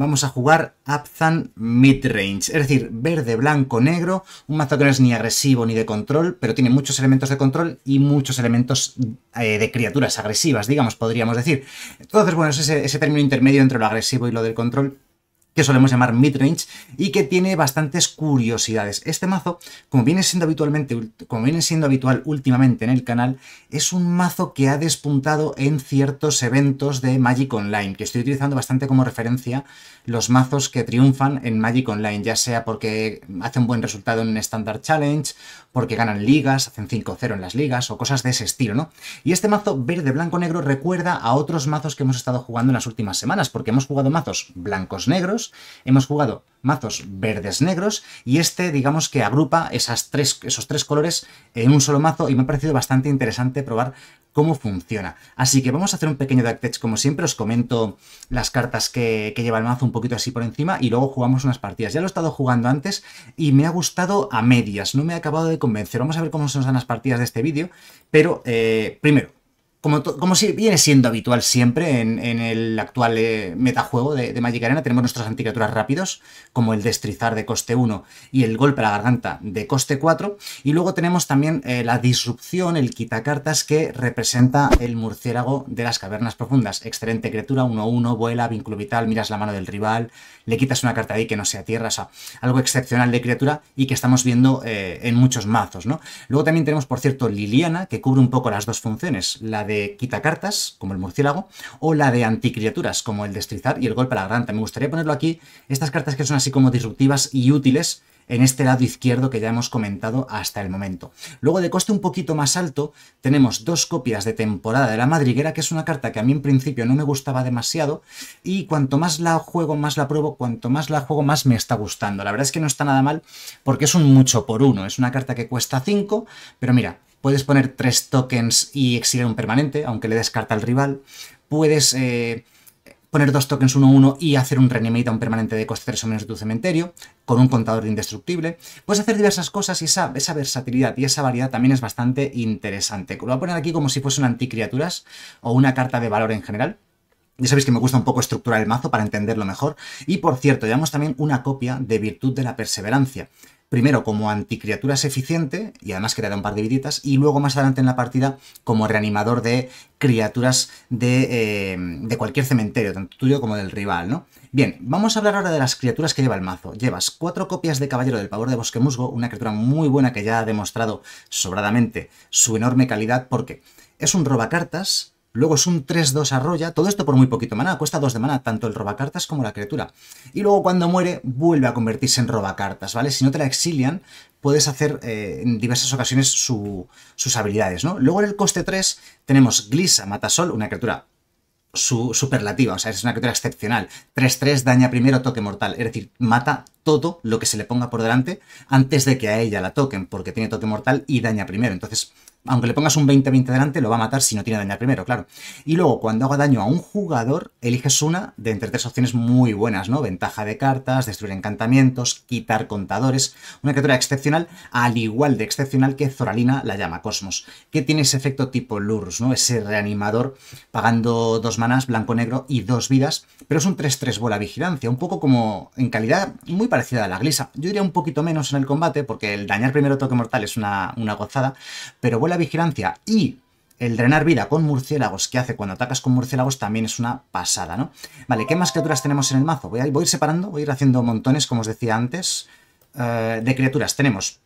vamos a jugar Abzan Midrange, es decir, verde, blanco, negro, un mazo que no es ni agresivo ni de control, pero tiene muchos elementos de control y muchos elementos eh, de criaturas agresivas, digamos, podríamos decir. Entonces, bueno, es ese término intermedio entre lo agresivo y lo del control que solemos llamar midrange y que tiene bastantes curiosidades. Este mazo, como viene siendo habitualmente, siendo habitual últimamente en el canal, es un mazo que ha despuntado en ciertos eventos de Magic Online, que estoy utilizando bastante como referencia los mazos que triunfan en Magic Online, ya sea porque hace un buen resultado en un Standard Challenge porque ganan ligas, hacen 5-0 en las ligas o cosas de ese estilo, ¿no? Y este mazo verde-blanco-negro recuerda a otros mazos que hemos estado jugando en las últimas semanas, porque hemos jugado mazos blancos-negros, hemos jugado mazos verdes-negros y este, digamos que agrupa esas tres, esos tres colores en un solo mazo y me ha parecido bastante interesante probar cómo funciona. Así que vamos a hacer un pequeño deck como siempre, os comento las cartas que, lleva el mazo un poquito así por encima y luego jugamos unas partidas. Ya lo he estado jugando antes y me ha gustado a medias, no me ha acabado de convencer. Vamos a ver cómo se nos dan las partidas de este vídeo, pero eh, primero, como, viene siendo habitual siempre en, el actual eh, metajuego de, Magic Arena, tenemos nuestras anticriaturas rápidos, como el destrizar de coste 1 y el golpe a la garganta de coste 4. Y luego tenemos también eh, la disrupción, el quitacartas que representa el murciélago de las cavernas profundas. Excelente criatura, 1-1, vuela, vínculo vital, miras la mano del rival, le quitas una carta ahí que no sea tierra, o sea, algo excepcional de criatura y que estamos viendo eh, en muchos mazos, ¿no? Luego también tenemos, por cierto, Liliana, que cubre un poco las dos funciones, la de de quitacartas, como el murciélago, o la de anticriaturas, como el destrizar y el golpe a la garganta. Me gustaría ponerlo aquí, estas cartas que son así como disruptivas y útiles en este lado izquierdo que ya hemos comentado hasta el momento. Luego de coste un poquito más alto tenemos dos copias de temporada de la madriguera, que es una carta que a mí en principio no me gustaba demasiado y cuanto más la juego, más la pruebo, cuanto más la juego, más me está gustando. La verdad es que no está nada mal porque es un mucho por uno, es una carta que cuesta 5, pero mira, Puedes poner tres tokens y exiliar un permanente, aunque le descarta al rival. Puedes eh, poner dos tokens 1-1 uno, y hacer un reanimate a un permanente de coste 3 o menos de tu cementerio, con un contador indestructible. Puedes hacer diversas cosas y esa, esa versatilidad y esa variedad también es bastante interesante. Lo voy a poner aquí como si fuese un anticriaturas o una carta de valor en general. Ya sabéis que me gusta un poco estructurar el mazo para entenderlo mejor. Y por cierto, llevamos también una copia de Virtud de la Perseverancia primero como anticriaturas eficiente, y además creará un par de viditas, y luego más adelante en la partida como reanimador de criaturas de, eh, de cualquier cementerio, tanto tuyo como del rival, ¿no? Bien, vamos a hablar ahora de las criaturas que lleva el mazo. Llevas cuatro copias de Caballero del Pavor de Bosque Musgo, una criatura muy buena que ya ha demostrado sobradamente su enorme calidad, porque es un robacartas, Luego es un 3-2 arroya, todo esto por muy poquito maná, cuesta 2 de maná, tanto el robacartas como la criatura. Y luego cuando muere, vuelve a convertirse en robacartas, ¿vale? Si no te la exilian, puedes hacer eh, en diversas ocasiones sus habilidades, ¿no? Luego en el coste 3 tenemos Glisa Matasol, una criatura superlativa, o sea, es una criatura excepcional. 3-3, daña primero, toque mortal, es decir, mata todo lo que se le ponga por delante antes de que a ella la toquen, porque tiene toque mortal y daña primero. Entonces, aunque le pongas un 20-20 delante, lo va a matar si no tiene daño primero, claro. Y luego, cuando haga daño a un jugador, eliges una de entre tres opciones muy buenas, ¿no? Ventaja de cartas, destruir encantamientos, quitar contadores. Una criatura excepcional, al igual de excepcional que Zoralina, la llama Cosmos, que tiene ese efecto tipo Lurus, ¿no? Ese reanimador pagando dos manas, blanco-negro y dos vidas, pero es un 3-3 bola vigilancia, un poco como en calidad muy parecida a la glisa. Yo diría un poquito menos en el combate, porque el dañar primero toque mortal es una, una gozada, pero bueno, la vigilancia y el drenar vida con murciélagos que hace cuando atacas con murciélagos también es una pasada, ¿no? Vale, ¿qué más criaturas tenemos en el mazo? Voy a, voy ir separando, voy a ir haciendo montones, como os decía antes, eh, de criaturas. Tenemos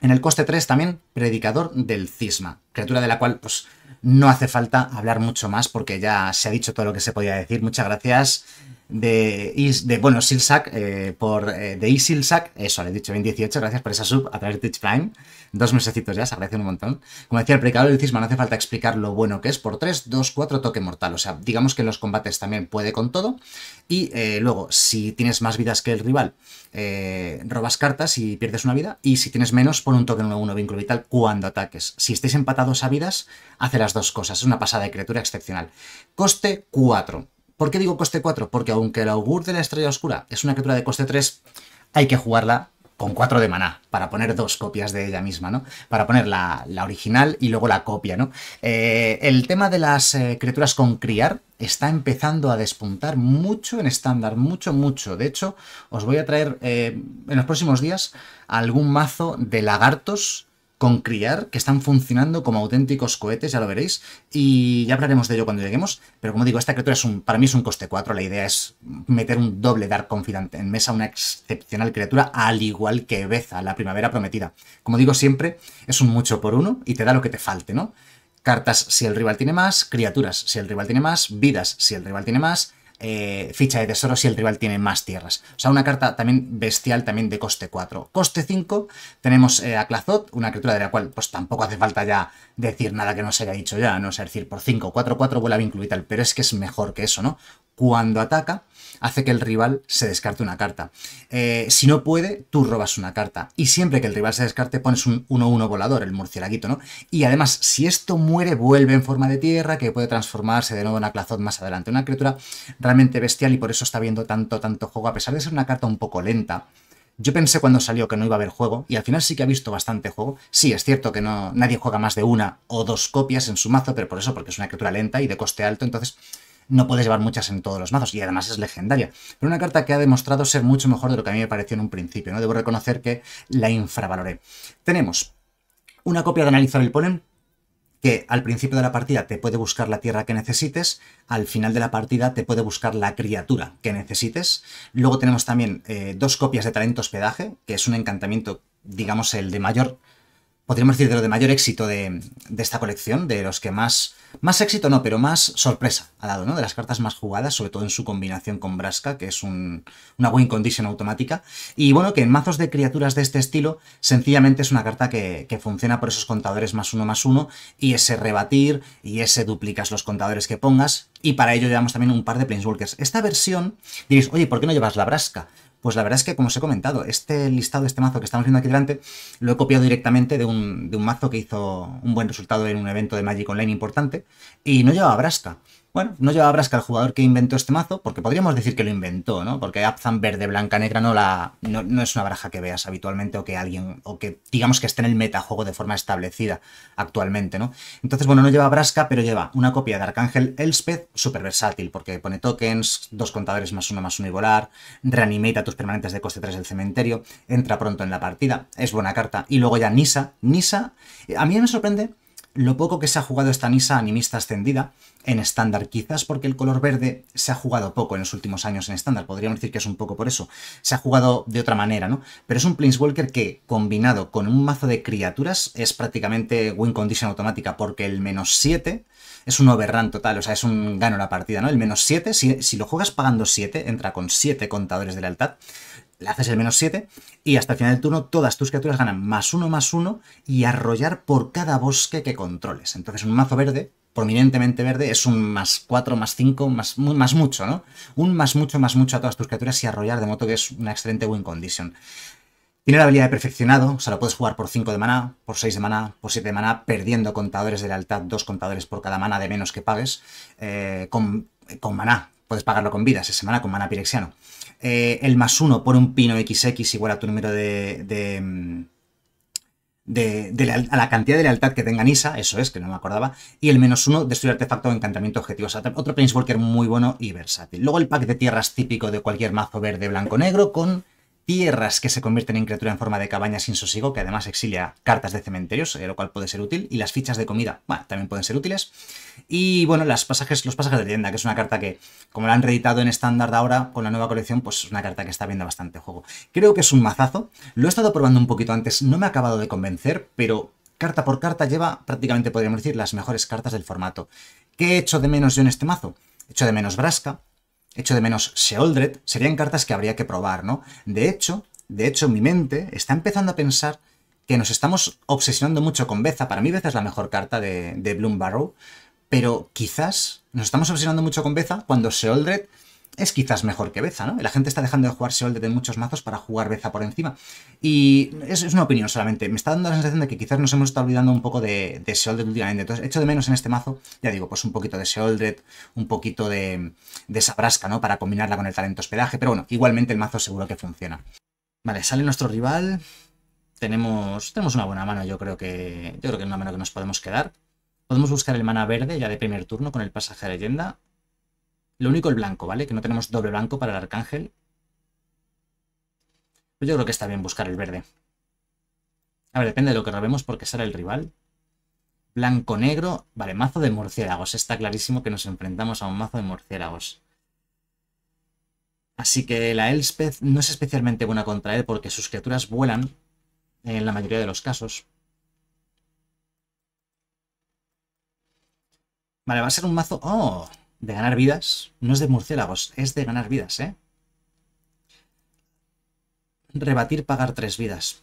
en el coste 3 también Predicador del Cisma, criatura de la cual pues no hace falta hablar mucho más porque ya se ha dicho todo lo que se podía decir. Muchas gracias de, de bueno, Silsac, eh, por, eh, de Isilsac, eso, le he dicho en 18, gracias por esa sub a través de Twitch Prime dos mesecitos ya, se agradece un montón. Como decía el predicador del cisma, no hace falta explicar lo bueno que es por 3, 2, 4, toque mortal. O sea, digamos que en los combates también puede con todo. Y eh, luego, si tienes más vidas que el rival, eh, robas cartas y pierdes una vida. Y si tienes menos, pon un toque 1-1 vínculo vital cuando ataques. Si estáis empatados a vidas, hace las dos cosas. Es una pasada de criatura excepcional. Coste 4. ¿Por qué digo coste 4? Porque aunque el augur de la estrella oscura es una criatura de coste 3, hay que jugarla con 4 de maná, para poner dos copias de ella misma, ¿no? Para poner la, original y luego la copia, ¿no? Eh, el tema de las eh, criaturas con criar está empezando a despuntar mucho en estándar, mucho, mucho. De hecho, os voy a traer eh, en los próximos días algún mazo de lagartos con criar, que están funcionando como auténticos cohetes, ya lo veréis, y ya hablaremos de ello cuando lleguemos, pero como digo, esta criatura es un, para mí es un coste 4, la idea es meter un doble Dark Confidante en mesa, una excepcional criatura, al igual que Beza, la primavera prometida. Como digo siempre, es un mucho por uno y te da lo que te falte, ¿no? Cartas si el rival tiene más, criaturas si el rival tiene más, vidas si el rival tiene más, eh, ficha de tesoro si el rival tiene más tierras. O sea, una carta también bestial, también de coste 4. Coste 5, tenemos eh, a Clazot, una criatura de la cual pues tampoco hace falta ya decir nada que no se haya dicho ya, ¿no? O decir por 5, 4, 4 vuela tal, pero es que es mejor que eso, ¿no? Cuando ataca, hace que el rival se descarte una carta. Eh, si no puede, tú robas una carta. Y siempre que el rival se descarte, pones un 1-1 volador, el murciélaguito ¿no? Y además, si esto muere, vuelve en forma de tierra, que puede transformarse de nuevo en Aclazot más adelante. Una criatura realmente bestial y por eso está viendo tanto, tanto juego, a pesar de ser una carta un poco lenta. Yo pensé cuando salió que no iba a haber juego, y al final sí que ha visto bastante juego. Sí, es cierto que no, nadie juega más de una o dos copias en su mazo, pero por eso, porque es una criatura lenta y de coste alto, entonces no puedes llevar muchas en todos los mazos y además es legendaria. Pero una carta que ha demostrado ser mucho mejor de lo que a mí me pareció en un principio, ¿no? Debo reconocer que la infravaloré. Tenemos una copia de analizar el polen, que al principio de la partida te puede buscar la tierra que necesites, al final de la partida te puede buscar la criatura que necesites. Luego tenemos también eh, dos copias de talento hospedaje, que es un encantamiento, digamos, el de mayor, podríamos decir, de lo de mayor éxito de esta colección, de los que más más éxito no, pero más sorpresa ha dado, ¿no? De las cartas más jugadas, sobre todo en su combinación con Braska, que es una win condition automática. Y bueno, que en mazos de criaturas de este estilo, sencillamente es una carta que, funciona por esos contadores más uno más uno, y ese rebatir, y ese duplicas los contadores que pongas, y para ello llevamos también un par de Planeswalkers. Esta versión, diréis, oye, ¿por qué no llevas la Braska? Pues la verdad es que, como os he comentado, este listado, este mazo que estamos viendo aquí delante, lo he copiado directamente de un, de un mazo que hizo un buen resultado en un evento de Magic Online importante, y no lleva Brasca. Bueno, no lleva Brasca el jugador que inventó este mazo, porque podríamos decir que lo inventó, ¿no? Porque Abzan verde, blanca, negra no, la, no, es una baraja que veas habitualmente o que alguien, o que digamos que esté en el metajuego de forma establecida actualmente, ¿no? Entonces, bueno, no lleva Brasca, pero lleva una copia de Arcángel Elspeth, súper versátil, porque pone tokens, dos contadores más uno más uno y volar, reanimate a tus permanentes de coste 3 del cementerio, entra pronto en la partida, es buena carta. Y luego ya Nisa, Nisa, eh, a mí me sorprende lo poco que se ha jugado esta Nisa animista ascendida, en estándar quizás porque el color verde se ha jugado poco en los últimos años en estándar, podríamos decir que es un poco por eso, se ha jugado de otra manera, ¿no? Pero es un Planeswalker que, combinado con un mazo de criaturas, es prácticamente win condition automática, porque el menos 7 es un overrun total, o sea, es un gano la partida, ¿no? El menos 7, si, si lo juegas pagando 7, entra con 7 contadores de lealtad, le haces el menos 7 y hasta el final del turno todas tus criaturas ganan más 1 más 1 y arrollar por cada bosque que controles. Entonces un mazo verde, prominentemente verde, es un más 4, más 5, más, más mucho, ¿no? Un más mucho, más mucho a todas tus criaturas y arrollar de modo que es una excelente win condition. Tiene la habilidad de perfeccionado, o sea, lo puedes jugar por 5 de mana por 6 de maná, por 7 de maná, perdiendo contadores de lealtad, dos contadores por cada mana de menos que pagues, eh, con, con maná, puedes pagarlo con vidas, se semana con maná pirexiano. Eh, el más uno por un pino XX igual a tu número de, de la, a la cantidad de lealtad que tenga Nisa, eso es, que no me acordaba, y el menos uno destruir artefacto o encantamiento objetivo. O sea, otro Planeswalker muy bueno y versátil. Luego el pack de tierras típico de cualquier mazo verde, blanco, negro, con tierras que se convierten en criatura en forma de cabaña sin sosiego, que además exilia cartas de cementerios, eh, lo cual puede ser útil, y las fichas de comida, bueno, también pueden ser útiles. Y bueno, las pasajes, los pasajes de tienda, que es una carta que, como la han reeditado en estándar ahora con la nueva colección, pues es una carta que está viendo bastante juego. Creo que es un mazazo, lo he estado probando un poquito antes, no me ha acabado de convencer, pero carta por carta lleva prácticamente, podríamos decir, las mejores cartas del formato. ¿Qué he hecho de menos yo en este mazo? He hecho de menos Brasca, hecho de menos Seoldred, serían cartas que habría que probar, ¿no? De hecho, de hecho, mi mente está empezando a pensar que nos estamos obsesionando mucho con Beza. Para mí Beza es la mejor carta de, de Bloom Barrow, pero quizás nos estamos obsesionando mucho con Beza cuando Seoldred es quizás mejor que Beza, ¿no? La gente está dejando de jugar Seoldred en muchos mazos para jugar Beza por encima. Y es, una opinión solamente. Me está dando la sensación de que quizás nos hemos estado olvidando un poco de, de últimamente. Entonces, echo de menos en este mazo, ya digo, pues un poquito de Seoldred, un poquito de, de Sabrasca, ¿no? Para combinarla con el talento hospedaje. Pero bueno, igualmente el mazo seguro que funciona. Vale, sale nuestro rival. Tenemos, tenemos una buena mano, yo creo que. Yo creo que es una mano que nos podemos quedar. Podemos buscar el mana verde ya de primer turno con el pasaje de leyenda. Lo único el blanco, ¿vale? Que no tenemos doble blanco para el arcángel. yo creo que está bien buscar el verde. A ver, depende de lo que robemos porque será el rival. Blanco-negro. Vale, mazo de murciélagos. Está clarísimo que nos enfrentamos a un mazo de murciélagos. Así que la Elspeth no es especialmente buena contra él porque sus criaturas vuelan en la mayoría de los casos. Vale, va a ser un mazo... ¡Oh! de ganar vidas. No es de murciélagos, es de ganar vidas, ¿eh? Rebatir pagar tres vidas.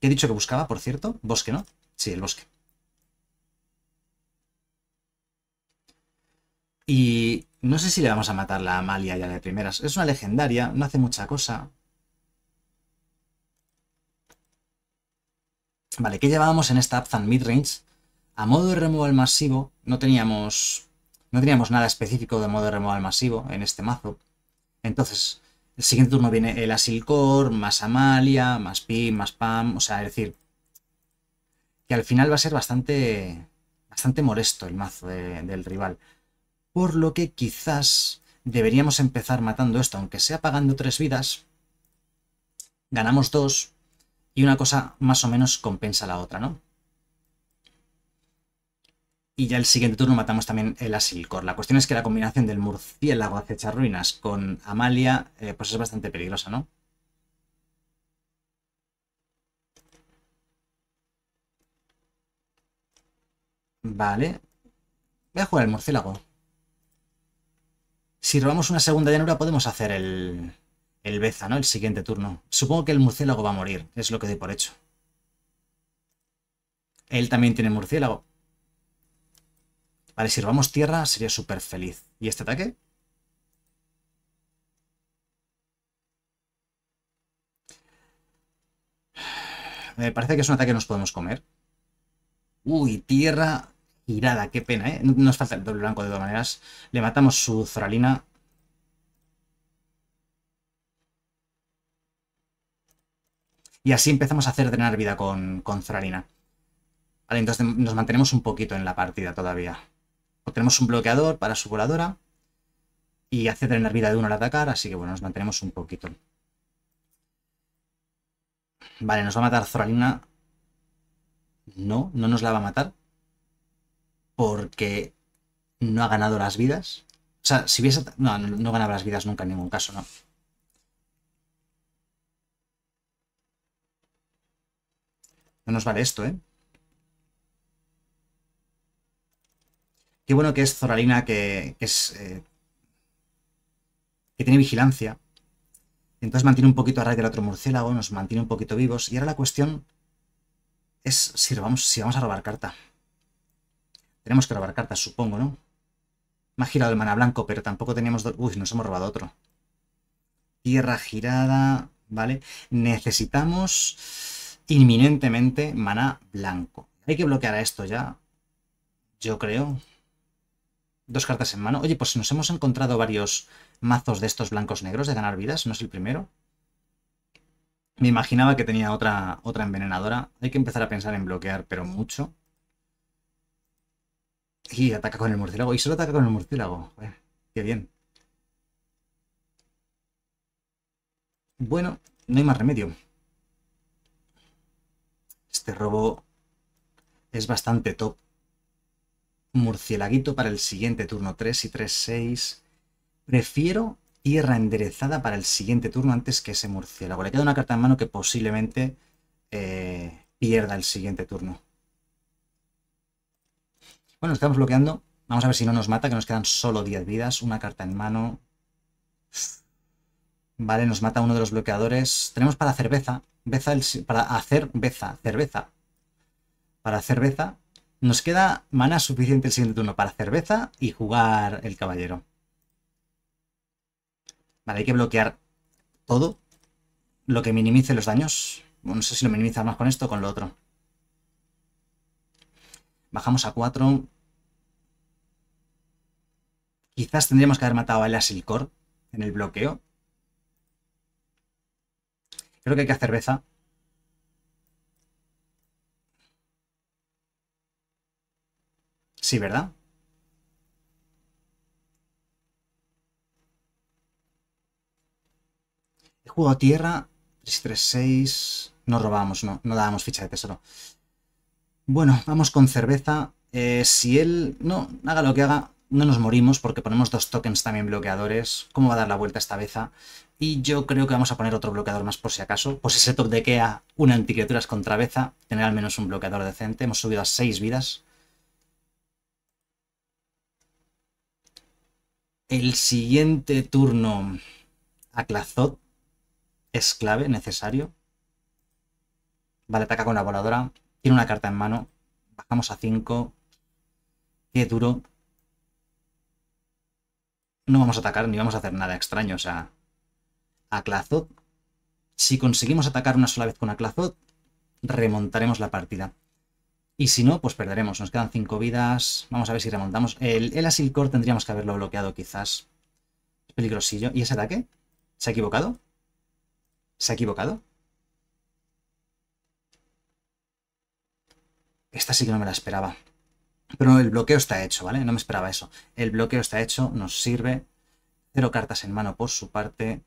¿Qué he dicho que buscaba, por cierto? ¿Bosque, no? Sí, el bosque. Y no sé si le vamos a matar la Amalia ya de primeras. Es una legendaria, no hace mucha cosa. Vale, ¿qué llevábamos en esta Mid Midrange? a modo de removal masivo no teníamos, nada específico de modo de removal masivo en este mazo. Entonces, el siguiente turno viene el Asilcor, más Amalia, más Pim, más Pam, o sea, es decir, que al final va a ser bastante, bastante molesto el mazo del rival. Por lo que quizás deberíamos empezar matando esto, aunque sea pagando tres vidas, ganamos dos y una cosa más o menos compensa la otra, ¿no? y ya el siguiente turno matamos también el Asilcor. La cuestión es que la combinación del murciélago acecha ruinas con Amalia, eh, pues es bastante peligrosa, ¿no? Vale. Voy a jugar el murciélago. Si robamos una segunda llanura podemos hacer el, el Beza, ¿no? El siguiente turno. Supongo que el murciélago va a morir, es lo que doy por hecho. Él también tiene murciélago. Vale, si robamos tierra sería súper feliz. ¿Y este ataque? Me parece que es un ataque que nos podemos comer. Uy, tierra girada, qué pena, ¿eh? Nos falta el doble blanco de todas maneras. Le matamos su Zoralina. Y así empezamos a hacer drenar vida con, con Zoralina. Vale, entonces nos mantenemos un poquito en la partida todavía. Pues tenemos un bloqueador para su voladora. Y hace la vida de uno al atacar, así que bueno, nos mantenemos un poquito. Vale, nos va a matar Zoralina. No, no nos la va a matar. Porque no ha ganado las vidas. O sea, si hubiese... No, no, no ganaba las vidas nunca en ningún caso, ¿no? No nos vale esto, ¿eh? Qué bueno que es Zoralina, que, es. Eh, que tiene vigilancia. Entonces mantiene un poquito a raíz del otro murciélago, nos mantiene un poquito vivos. Y ahora la cuestión es si vamos, a robar carta. Tenemos que robar carta, supongo, ¿no? Me ha girado el mana blanco, pero tampoco teníamos... Uy, nos hemos robado otro. Tierra girada, ¿vale? Necesitamos inminentemente mana blanco. Hay que bloquear a esto ya, yo creo dos cartas en mano. Oye, pues nos hemos encontrado varios mazos de estos blancos negros de ganar vidas, no es el primero. Me imaginaba que tenía otra, otra envenenadora. Hay que empezar a pensar en bloquear, pero mucho. Y ataca con el murciélago. Y solo ataca con el murciélago. qué bien. Bueno, no hay más remedio. Este robo es bastante top. Murcielaguito para el siguiente turno 3 y 3, 6. Prefiero tierra enderezada para el siguiente turno antes que ese murciélago. Le queda una carta en mano que posiblemente eh, pierda el siguiente turno. Bueno, estamos bloqueando. Vamos a ver si no nos mata, que nos quedan solo 10 vidas. Una carta en mano. Vale, nos mata uno de los bloqueadores. Tenemos para cerveza. Beza para hacer beza. Cerveza. Para cerveza nos queda mana suficiente el siguiente turno para cerveza y jugar el caballero. Vale, hay que bloquear todo lo que minimice los daños. no sé si lo minimiza más con esto o con lo otro. Bajamos a 4. Quizás tendríamos que haber matado a la en el bloqueo. Creo que hay que hacer cerveza Sí, ¿verdad? He jugado tierra, 336... No robamos, no, no dábamos ficha de tesoro. Bueno, vamos con cerveza. Eh, si él... No, haga lo que haga, no nos morimos porque ponemos dos tokens también bloqueadores. ¿Cómo va a dar la vuelta esta beza? Y yo creo que vamos a poner otro bloqueador más por si acaso. Por si se quea una anticriaturas contra beza, tener al menos un bloqueador decente. Hemos subido a 6 vidas. El siguiente turno a Clazot es clave, necesario. Vale, ataca con la voladora. Tiene una carta en mano. Bajamos a 5. Qué duro. No vamos a atacar ni vamos a hacer nada extraño. O sea, a Clazot. Si conseguimos atacar una sola vez con Aclazot, remontaremos la partida. Y si no, pues perderemos. Nos quedan 5 vidas. Vamos a ver si remontamos. El, el Asilcor tendríamos que haberlo bloqueado quizás. Es peligrosillo. ¿Y ese ataque? ¿Se ha equivocado? ¿Se ha equivocado? Esta sí que no me la esperaba. Pero el bloqueo está hecho, ¿vale? No me esperaba eso. El bloqueo está hecho, nos sirve. Cero cartas en mano por su parte.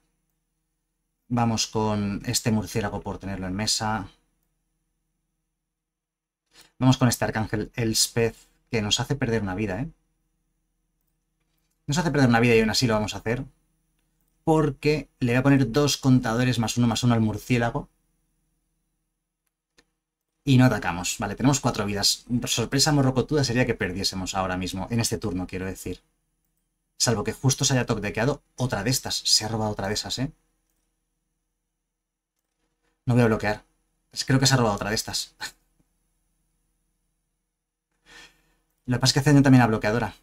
Vamos con este murciélago por tenerlo en mesa. Vamos con este arcángel Elspeth, que nos hace perder una vida, ¿eh? Nos hace perder una vida y aún así lo vamos a hacer. Porque le voy a poner dos contadores más uno más uno al murciélago. Y no atacamos. Vale, tenemos cuatro vidas. Sorpresa morrocotuda sería que perdiésemos ahora mismo, en este turno, quiero decir. Salvo que justo se haya topdequeado otra de estas. Se ha robado otra de esas, ¿eh? No voy a bloquear. Creo que se ha robado otra de estas. Lo que pasa es que también a bloqueadora.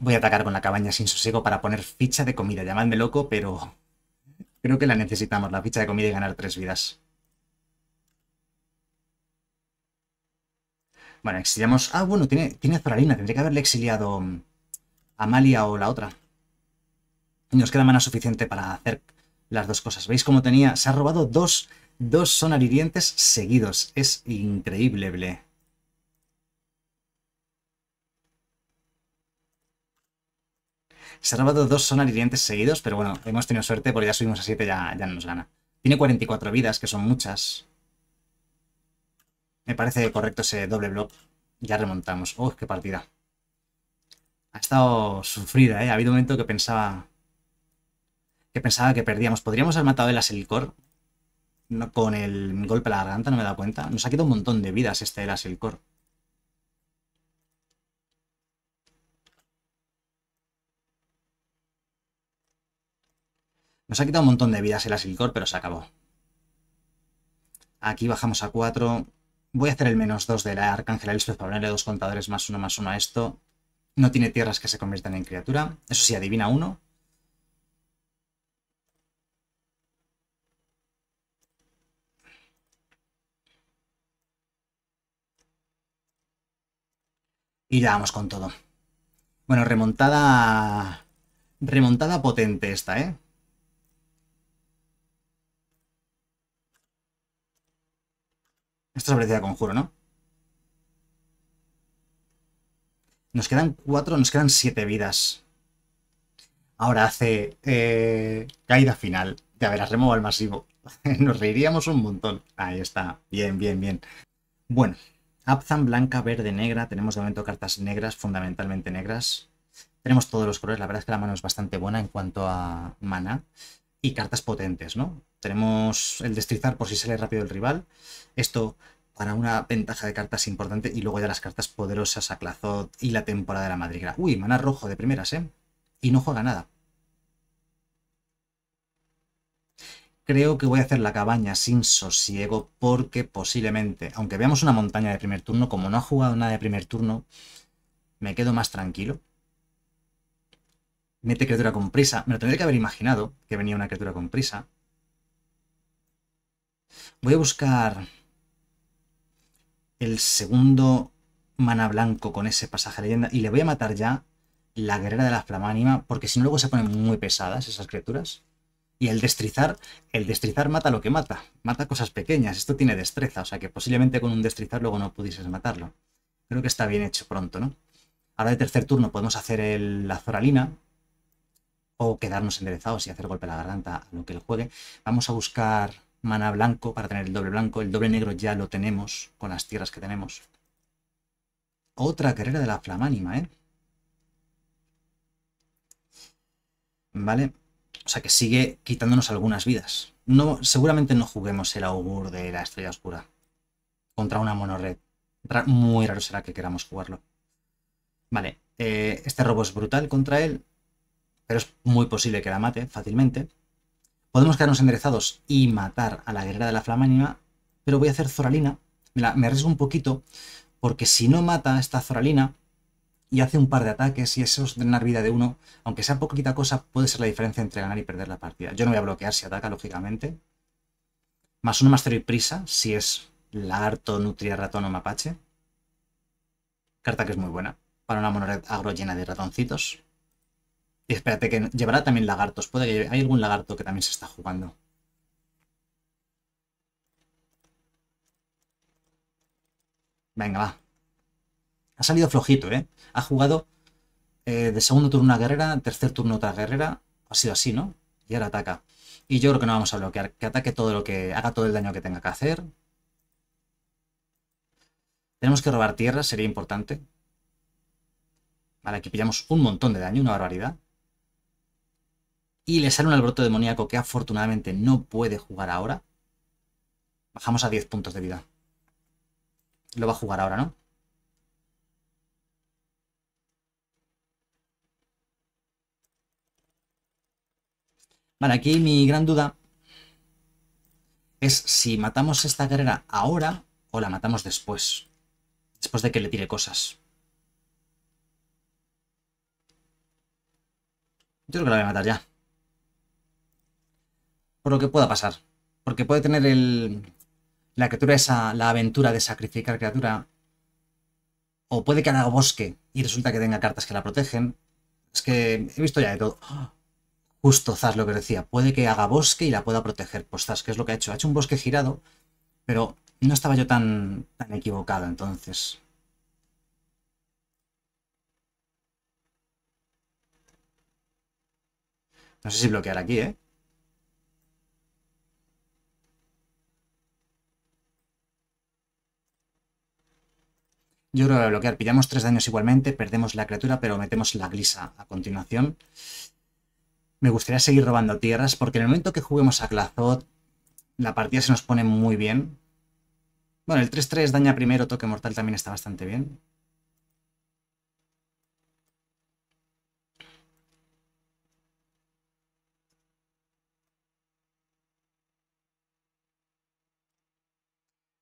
Voy a atacar con la cabaña sin sosiego para poner ficha de comida. Llamadme loco, pero creo que la necesitamos, la ficha de comida y ganar tres vidas. Bueno, exiliamos... Ah, bueno, tiene, tiene Zoralina. Tendría que haberle exiliado mm, a Amalia o la otra. Nos queda mana suficiente para hacer las dos cosas. ¿Veis cómo tenía? Se ha robado dos, dos seguidos. Es increíble, ble. Se ha robado dos sonar seguidos, pero bueno, hemos tenido suerte porque ya subimos a 7, ya, ya no nos gana. Tiene 44 vidas, que son muchas. Me parece correcto ese doble block. Ya remontamos. ¡Oh, qué partida! Ha estado sufrida, ¿eh? Ha habido un momento que pensaba pensaba que perdíamos. Podríamos haber matado el Asilcor con el golpe a la garganta, no me he dado cuenta. Nos ha quitado un montón de vidas este el Asilcor. Nos ha quitado un montón de vidas el Asilcor, pero se acabó. Aquí bajamos a 4. Voy a hacer el menos 2 de la Arcángel Elspeth para ponerle dos contadores más uno más uno a esto. No tiene tierras que se conviertan en criatura. Eso sí, adivina uno. Y ya vamos con todo. Bueno, remontada... Remontada potente esta, ¿eh? Esto es de conjuro, ¿no? Nos quedan cuatro, nos quedan siete vidas. Ahora hace eh, caída final. Ya verás, removo al masivo. nos reiríamos un montón. Ahí está. Bien, bien, bien. Bueno, Abzan, blanca, verde, negra. Tenemos de momento cartas negras, fundamentalmente negras. Tenemos todos los colores. La verdad es que la mano es bastante buena en cuanto a mana. Y cartas potentes, ¿no? Tenemos el destrizar por si sale rápido el rival. Esto para una ventaja de cartas importante. Y luego ya las cartas poderosas a Clazot y la temporada de la madriguera. Uy, mana rojo de primeras, ¿eh? Y no juega nada. Creo que voy a hacer la cabaña sin sosiego porque posiblemente, aunque veamos una montaña de primer turno, como no ha jugado nada de primer turno, me quedo más tranquilo. Mete criatura con prisa. Me lo tendría que haber imaginado que venía una criatura con prisa. Voy a buscar el segundo mana blanco con ese pasaje leyenda y le voy a matar ya la guerrera de la flamánima porque si no luego se ponen muy pesadas esas criaturas. Y el destrizar, el destrizar mata lo que mata, mata cosas pequeñas, esto tiene destreza, o sea que posiblemente con un destrizar luego no pudieses matarlo. Creo que está bien hecho pronto, ¿no? Ahora de tercer turno podemos hacer la Zoralina, o quedarnos enderezados y hacer golpe a la garganta a lo que le juegue. Vamos a buscar mana blanco para tener el doble blanco. El doble negro ya lo tenemos con las tierras que tenemos. Otra carrera de la flamánima, ¿eh? Vale. O sea que sigue quitándonos algunas vidas. No, seguramente no juguemos el augur de la estrella oscura contra una monorred. Muy raro será que queramos jugarlo. Vale, eh, este robo es brutal contra él, pero es muy posible que la mate fácilmente. Podemos quedarnos enderezados y matar a la guerrera de la flamánima, pero voy a hacer Zoralina. Me, me arriesgo un poquito, porque si no mata a esta Zoralina, y hace un par de ataques y esos drenar vida de uno, aunque sea poquita cosa, puede ser la diferencia entre ganar y perder la partida. Yo no voy a bloquear si ataca, lógicamente. Más uno, más cero y prisa, si es lagarto, nutria, ratón o mapache. Carta que es muy buena para una monorred agro llena de ratoncitos. Y espérate que llevará también lagartos. Puede que hay algún lagarto que también se está jugando. Venga, va. Ha salido flojito, ¿eh? Ha jugado eh, de segundo turno una guerrera, tercer turno otra guerrera. Ha sido así, ¿no? Y ahora ataca. Y yo creo que no vamos a bloquear. Que ataque todo lo que... Haga todo el daño que tenga que hacer. Tenemos que robar tierra, sería importante. Vale, aquí pillamos un montón de daño, una barbaridad. Y le sale un alboroto demoníaco que afortunadamente no puede jugar ahora. Bajamos a 10 puntos de vida. Lo va a jugar ahora, ¿no? Vale, aquí mi gran duda es si matamos esta carrera ahora o la matamos después. Después de que le tire cosas. Yo creo que la voy a matar ya. Por lo que pueda pasar. Porque puede tener la criatura esa, la aventura de sacrificar criatura. O puede que haga bosque y resulta que tenga cartas que la protegen. Es que he visto ya de todo justo Zas lo que decía, puede que haga bosque y la pueda proteger. Pues Zas, ¿qué es lo que ha hecho? Ha hecho un bosque girado, pero no estaba yo tan, equivocado entonces. No sé si bloquear aquí, ¿eh? Yo creo que bloquear. Pillamos tres daños igualmente, perdemos la criatura, pero metemos la glisa a continuación. Me gustaría seguir robando tierras porque en el momento que juguemos a Glazot la partida se nos pone muy bien. Bueno, el 3-3 daña primero, toque mortal también está bastante bien.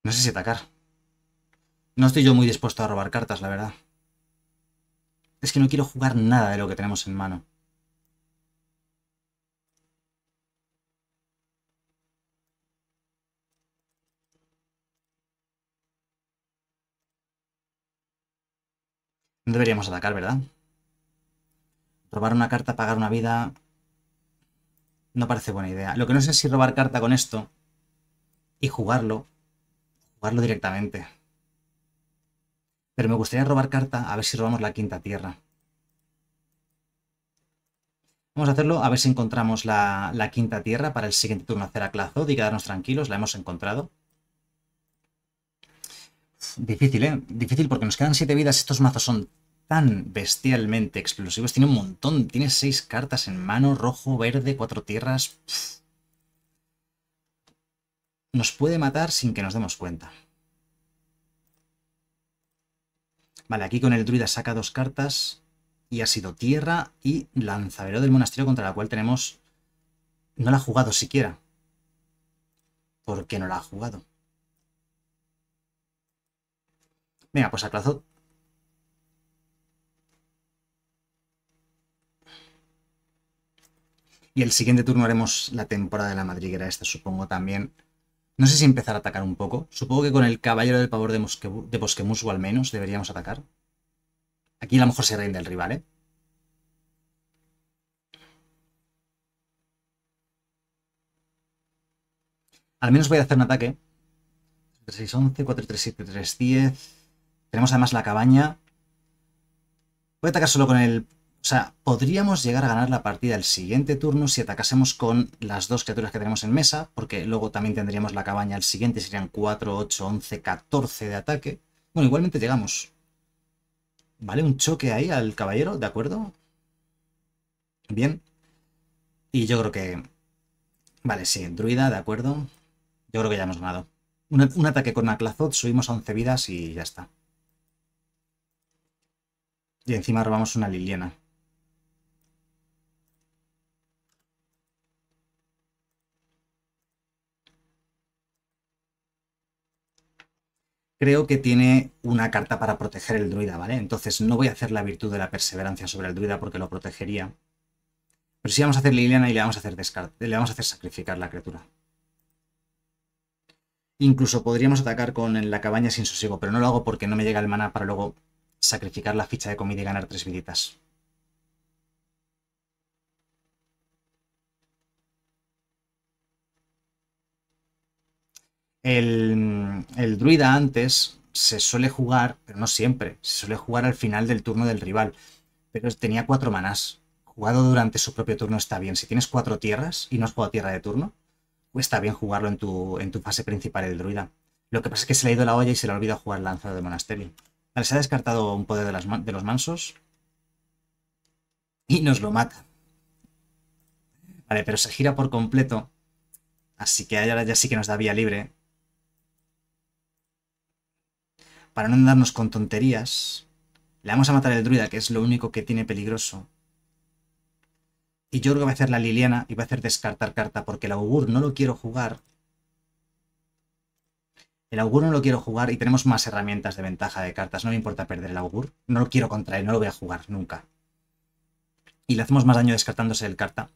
No sé si atacar. No estoy yo muy dispuesto a robar cartas, la verdad. Es que no quiero jugar nada de lo que tenemos en mano. No deberíamos atacar, ¿verdad? Robar una carta, pagar una vida... No parece buena idea. Lo que no sé es si robar carta con esto y jugarlo. Jugarlo directamente. Pero me gustaría robar carta a ver si robamos la quinta tierra. Vamos a hacerlo a ver si encontramos la, quinta tierra para el siguiente turno hacer a Clazod y quedarnos tranquilos. La hemos encontrado. Difícil, ¿eh? Difícil porque nos quedan 7 vidas. Estos mazos son tan bestialmente explosivos. Tiene un montón. Tiene 6 cartas en mano. Rojo, verde, 4 tierras. Nos puede matar sin que nos demos cuenta. Vale, aquí con el druida saca dos cartas. Y ha sido tierra y lanzavero del monasterio contra la cual tenemos... No la ha jugado siquiera. ¿Por qué no la ha jugado? Venga, pues a Y el siguiente turno haremos la temporada de la madriguera esta, supongo también. No sé si empezar a atacar un poco. Supongo que con el caballero del pavor de, de Bosquemusgo al menos deberíamos atacar. Aquí a lo mejor se rinde el rival, ¿eh? Al menos voy a hacer un ataque. 3, 11, 4, 3, 7, 3, 10... Tenemos además la cabaña. Voy a atacar solo con el... O sea, podríamos llegar a ganar la partida el siguiente turno si atacásemos con las dos criaturas que tenemos en mesa, porque luego también tendríamos la cabaña el siguiente, serían 4, 8, 11, 14 de ataque. Bueno, igualmente llegamos. Vale, un choque ahí al caballero, ¿de acuerdo? Bien. Y yo creo que... Vale, sí, druida, de acuerdo. Yo creo que ya hemos ganado. Un, ataque con Aclazot, subimos a 11 vidas y ya está. Y encima robamos una Liliana. creo que tiene una carta para proteger el druida, ¿vale? Entonces no voy a hacer la virtud de la perseverancia sobre el druida porque lo protegería. Pero sí vamos a hacer Liliana y le vamos a hacer le vamos a hacer sacrificar la criatura. Incluso podríamos atacar con la cabaña sin sosiego, pero no lo hago porque no me llega el mana para luego sacrificar la ficha de comida y ganar tres viditas. El, druida antes se suele jugar, pero no siempre, se suele jugar al final del turno del rival. Pero tenía cuatro manas Jugado durante su propio turno está bien. Si tienes cuatro tierras y no has jugado tierra de turno, pues está bien jugarlo en tu, en tu fase principal el druida. Lo que pasa es que se le ha ido la olla y se le ha olvidado jugar lanzado de monasterio. Vale, se ha descartado un poder de, los mansos. Y nos lo mata. Vale, pero se gira por completo. Así que ahora ya sí que nos da vía libre. Para no andarnos con tonterías, le vamos a matar el druida, que es lo único que tiene peligroso. Y yo va a hacer la Liliana y va a hacer descartar carta, porque el augur no lo quiero jugar. El augur no lo quiero jugar y tenemos más herramientas de ventaja de cartas. No me importa perder el augur. No lo quiero contra él, no lo voy a jugar nunca. Y le hacemos más daño descartándose el carta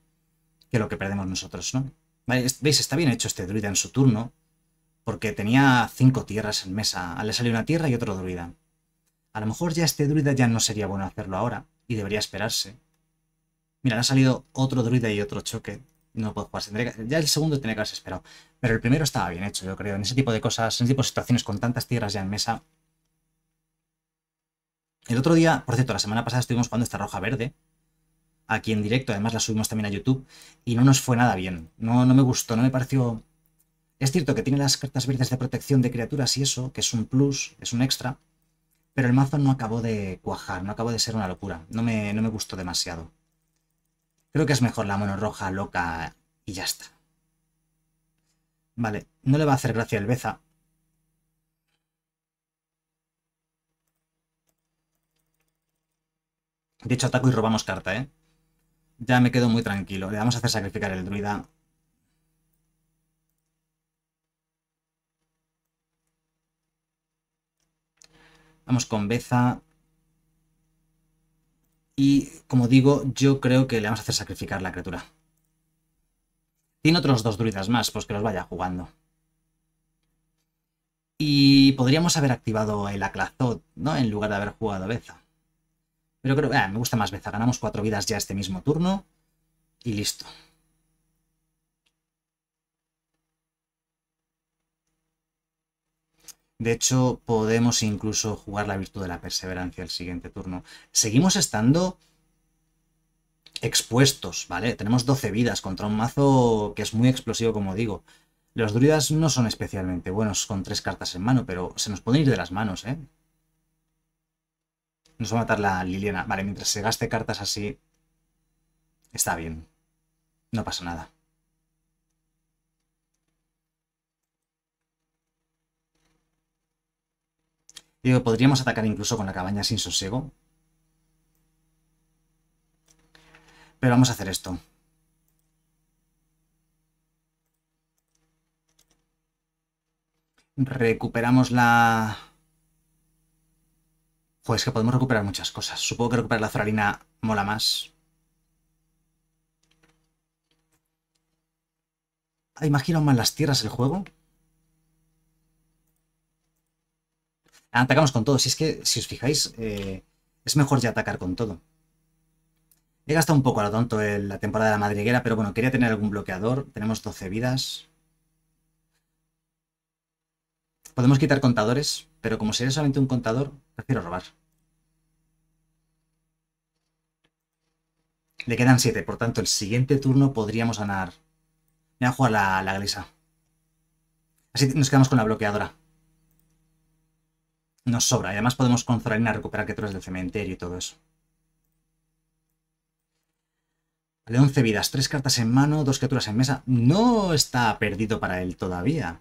que lo que perdemos nosotros, ¿no? ¿Veis? Está bien hecho este druida en su turno. Porque tenía cinco tierras en mesa. Ah, le salió una tierra y otro druida. A lo mejor ya este druida ya no sería bueno hacerlo ahora. Y debería esperarse. Mira, le ha salido otro druida y otro choque no puedo pues, ya el segundo tendría que haberse esperado. Pero el primero estaba bien hecho, yo creo. En ese tipo de cosas, en ese tipo de situaciones con tantas tierras ya en mesa. El otro día, por cierto, la semana pasada estuvimos jugando esta roja verde. Aquí en directo, además la subimos también a YouTube. Y no nos fue nada bien. No, no me gustó, no me pareció. Es cierto que tiene las cartas verdes de protección de criaturas y eso, que es un plus, es un extra. Pero el mazo no acabó de cuajar, no acabó de ser una locura. No me, no me gustó demasiado. Creo que es mejor la mano roja loca y ya está. Vale, no le va a hacer gracia el Beza. De hecho, ataco y robamos carta, ¿eh? Ya me quedo muy tranquilo. Le vamos a hacer sacrificar el druida. Vamos con Beza. Y como digo, yo creo que le vamos a hacer sacrificar la criatura. Tiene otros dos druidas más, pues que los vaya jugando. Y podríamos haber activado el Aclazot, ¿no? En lugar de haber jugado Beza. Pero creo que ah, me gusta más Beza. Ganamos cuatro vidas ya este mismo turno. Y listo. De hecho, podemos incluso jugar la virtud de la perseverancia el siguiente turno. Seguimos estando expuestos, ¿vale? Tenemos 12 vidas contra un mazo que es muy explosivo, como digo. Los druidas no son especialmente buenos con tres cartas en mano, pero se nos pueden ir de las manos, ¿eh? Nos va a matar la Liliana. Vale, mientras se gaste cartas así, está bien. No pasa nada. podríamos atacar incluso con la cabaña sin sosiego. Pero vamos a hacer esto. Recuperamos la... Pues que podemos recuperar muchas cosas. Supongo que recuperar la zoralina mola más. Ah, Imagino más las tierras el juego? Atacamos con todo. Si es que, si os fijáis, eh, es mejor ya atacar con todo. He gastado un poco a lo tonto la temporada de la madriguera, pero bueno, quería tener algún bloqueador. Tenemos 12 vidas. Podemos quitar contadores, pero como sería solamente un contador, prefiero robar. Le quedan 7, por tanto, el siguiente turno podríamos ganar. Me voy a jugar la, la Así nos quedamos con la bloqueadora nos sobra. Y además podemos con Zoralina recuperar criaturas del cementerio y todo eso. Vale, 11 vidas, 3 cartas en mano, 2 criaturas en mesa. No está perdido para él todavía.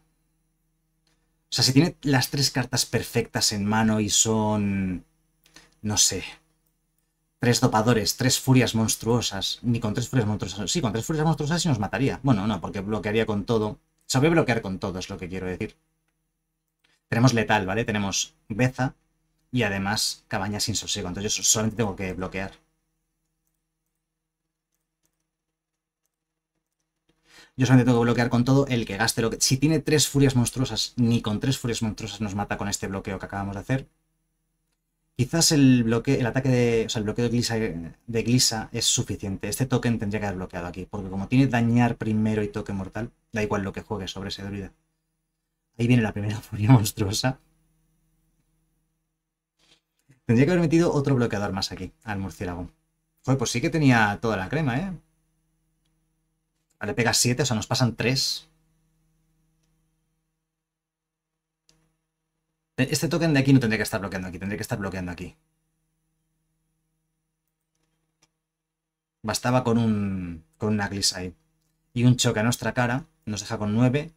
O sea, si tiene las tres cartas perfectas en mano y son... No sé. Tres dopadores, tres furias monstruosas. Ni con tres furias monstruosas. Sí, con tres furias monstruosas sí nos mataría. Bueno, no, porque bloquearía con todo. sabe bloquear con todo, es lo que quiero decir. Tenemos letal, ¿vale? Tenemos Beza y además cabaña sin sosiego. Entonces yo solamente tengo que bloquear. Yo solamente tengo que bloquear con todo el que gaste lo que... Si tiene tres furias monstruosas, ni con tres furias monstruosas nos mata con este bloqueo que acabamos de hacer. Quizás el bloqueo, el ataque de. O sea, el bloqueo de glisa, es suficiente. Este token tendría que haber bloqueado aquí. Porque como tiene dañar primero y toque mortal, da igual lo que juegue sobre ese druida. Ahí viene la primera furia monstruosa. Tendría que haber metido otro bloqueador más aquí, al murciélago. Fue pues sí que tenía toda la crema, ¿eh? Vale, le pega 7, o sea, nos pasan 3. E, este token de aquí no tendría que estar bloqueando aquí, tendría que estar bloqueando aquí. Bastaba con un con una glissade. Y un choque a nuestra cara nos deja con 9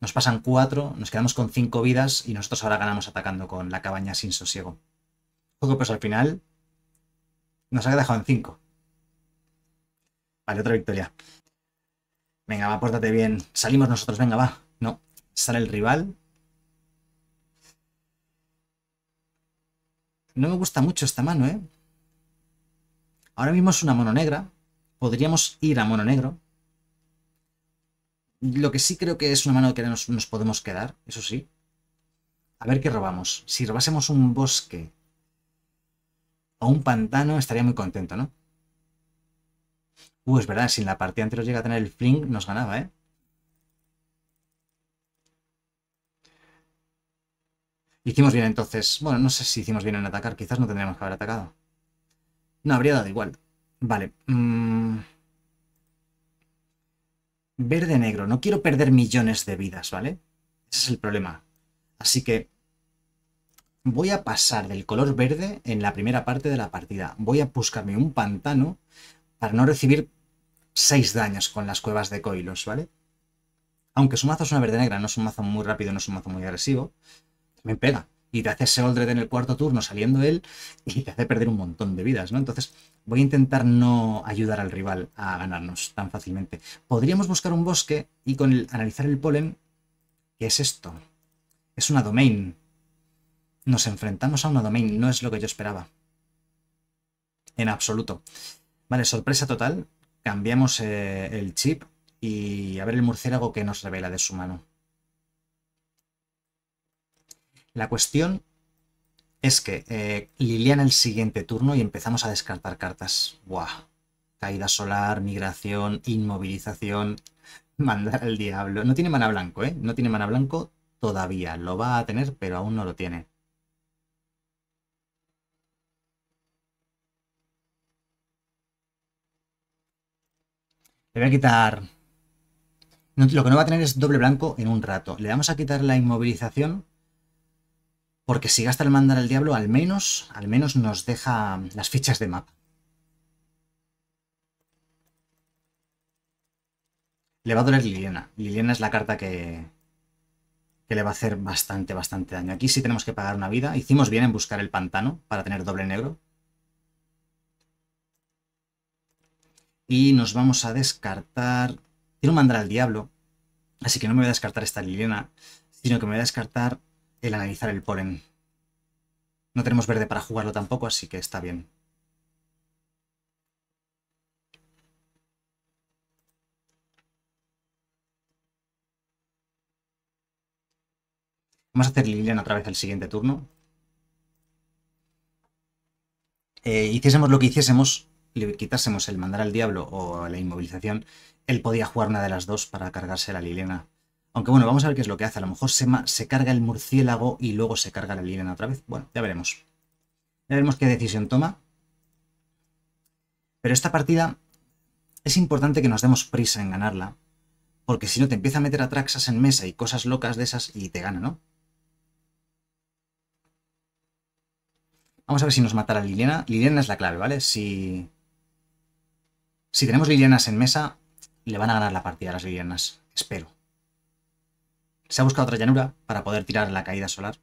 nos pasan cuatro, nos quedamos con cinco vidas y nosotros ahora ganamos atacando con la cabaña sin sosiego. Juego pues al final nos ha dejado en cinco. Vale, otra victoria. Venga, va, pórtate bien. Salimos nosotros, venga, va. No, sale el rival. No me gusta mucho esta mano, ¿eh? Ahora mismo es una mono negra. Podríamos ir a mono negro. Lo que sí creo que es una mano que nos, podemos quedar, eso sí. A ver qué robamos. Si robásemos un bosque o un pantano, estaría muy contento, ¿no? Uh, es verdad, si en la partida anterior llega a tener el fling, nos ganaba, ¿eh? Hicimos bien entonces. Bueno, no sé si hicimos bien en atacar. Quizás no tendríamos que haber atacado. No, habría dado igual. Vale. mmm verde-negro. No quiero perder millones de vidas, ¿vale? Ese es el problema. Así que voy a pasar del color verde en la primera parte de la partida. Voy a buscarme un pantano para no recibir 6 daños con las cuevas de coilos, ¿vale? Aunque su mazo es una verde-negra, no es un mazo muy rápido, no es un mazo muy agresivo, me pega y te hace ese Oldred en el cuarto turno saliendo él y te hace perder un montón de vidas, ¿no? Entonces voy a intentar no ayudar al rival a ganarnos tan fácilmente. Podríamos buscar un bosque y con el, analizar el polen, ¿qué es esto? Es una domain. Nos enfrentamos a una domain, no es lo que yo esperaba. En absoluto. Vale, sorpresa total. Cambiamos eh, el chip y a ver el murciélago que nos revela de su mano. La cuestión es que eh, Liliana el siguiente turno y empezamos a descartar cartas. ¡Guau! Caída solar, migración, inmovilización, mandar al diablo. No tiene mana blanco, ¿eh? No tiene mana blanco todavía. Lo va a tener, pero aún no lo tiene. Le voy a quitar... lo que no va a tener es doble blanco en un rato. Le vamos a quitar la inmovilización porque si gasta el mandar al diablo, al menos, al menos nos deja las fichas de mapa. Le va a doler Liliana. Liliana es la carta que, que le va a hacer bastante, bastante daño. Aquí sí tenemos que pagar una vida. Hicimos bien en buscar el pantano para tener doble negro. Y nos vamos a descartar... Quiero mandar al diablo, así que no me voy a descartar esta Liliana, sino que me voy a descartar el analizar el polen. No tenemos verde para jugarlo tampoco, así que está bien. Vamos a hacer Liliana otra vez el siguiente turno. Eh, hiciésemos lo que hiciésemos, le quitásemos el mandar al diablo o la inmovilización, él podía jugar una de las dos para cargarse la Liliana. Aunque bueno, vamos a ver qué es lo que hace. A lo mejor se, se carga el murciélago y luego se carga la Liliana otra vez. Bueno, ya veremos. Ya veremos qué decisión toma. Pero esta partida es importante que nos demos prisa en ganarla. Porque si no te empieza a meter atraxas en mesa y cosas locas de esas y te gana, ¿no? Vamos a ver si nos mata la Liliana. Liliana es la clave, ¿vale? Si... Si tenemos Lilianas en mesa, le van a ganar la partida a las Lilianas. Espero. Se ha buscado otra llanura para poder tirar la caída solar.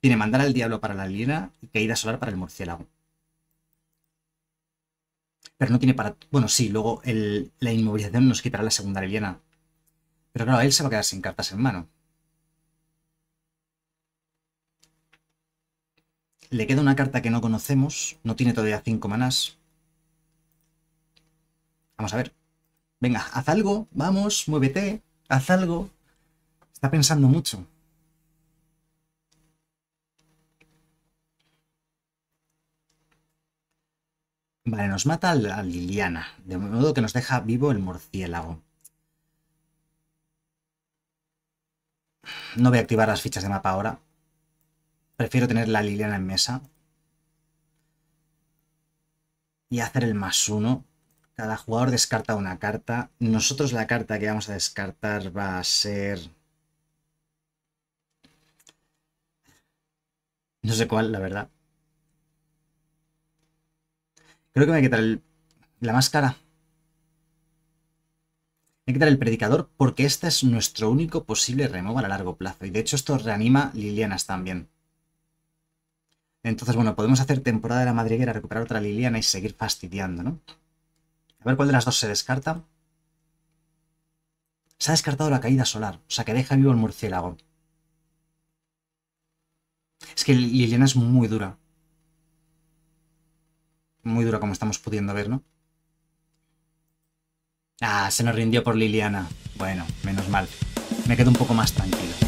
Tiene mandar al diablo para la aliena y caída solar para el murciélago. Pero no tiene para... Bueno, sí, luego la inmovilización nos quitará la segunda aliena. Pero claro, él se va a quedar sin cartas en mano. Le queda una carta que no conocemos. No tiene todavía cinco manas. Vamos a ver. Venga, haz algo. Vamos, muévete. Haz algo. Está pensando mucho. Vale, nos mata la Liliana, de modo que nos deja vivo el murciélago. No voy a activar las fichas de mapa ahora. Prefiero tener la Liliana en mesa. Y hacer el más uno. Cada jugador descarta una carta. Nosotros la carta que vamos a descartar va a ser... No sé cuál, la verdad. Creo que me voy a quitar la máscara. voy a quitar el predicador porque este es nuestro único posible removal a largo plazo. Y de hecho esto reanima Lilianas también. Entonces, bueno, podemos hacer temporada de la madriguera, recuperar otra Liliana y seguir fastidiando, ¿no? A ver cuál de las dos se descarta. Se ha descartado la caída solar, o sea que deja vivo el murciélago. Es que Liliana es muy dura. Muy dura como estamos pudiendo ver, ¿no? Ah, se nos rindió por Liliana. Bueno, menos mal. Me quedo un poco más tranquilo.